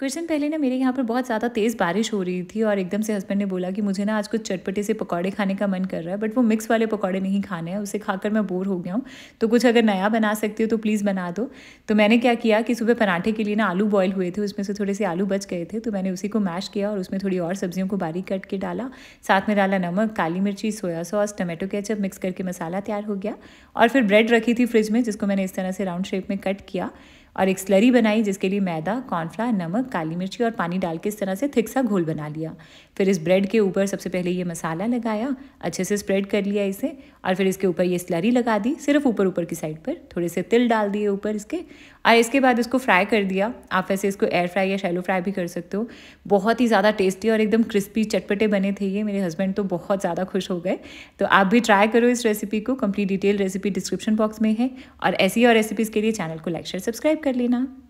कुछ दिन पहले ना मेरे यहाँ पर बहुत ज़्यादा तेज़ बारिश हो रही थी और एकदम से हस्बैंड ने बोला कि मुझे ना आज कुछ चटपटे से पकौड़े खाने का मन कर रहा है बट वो मिक्स वाले पकौड़े नहीं खाने हैं उसे खाकर मैं बोर हो गया हूँ तो कुछ अगर नया बना सकती हो तो प्लीज़ बना दो तो मैंने क्या किया कि सुबह पराठे के लिए ना आलू बॉयल हुए थे उसमें से थोड़े से आलू बच गए थे तो मैंने उसी को मैश किया और उसमें थोड़ी और सब्जियों को बारीक कट के डाला साथ में डाला नमक काली मिर्ची soya sauce tomato ketchup mix करके मसाला तैयार हो गया और फिर ब्रेड रखी थी फ्रिज में जिसको मैंने इस तरह से राउंड शेप में कट किया और एक स्लरी बनाई जिसके लिए मैदा कॉर्नफ्ला नमक काली मिर्ची और पानी डाल के इस तरह से थिक सा घोल बना लिया फिर इस ब्रेड के ऊपर सबसे पहले ये मसाला लगाया अच्छे से स्प्रेड कर लिया इसे और फिर इसके ऊपर ये स्लरी लगा दी सिर्फ ऊपर ऊपर की साइड पर थोड़े से तिल डाल दिए ऊपर इसके और इसके बाद इसको फ्राई कर दिया आप वैसे इसको एयर फ्राई या शैलो फ्राई भी कर सकते हो बहुत ही ज़्यादा टेस्टी और एकदम क्रिस्पी चटपटे बने थे ये मेरे हस्बैंड तो बहुत ज़्यादा खुश हो गए तो आप भी ट्राई करो इस रेसिपी को complete detail recipe description box में है और ऐसी और रेसिपीज़ के लिए चैनल को लाइक शेयर सब्सक्राइब कर लेना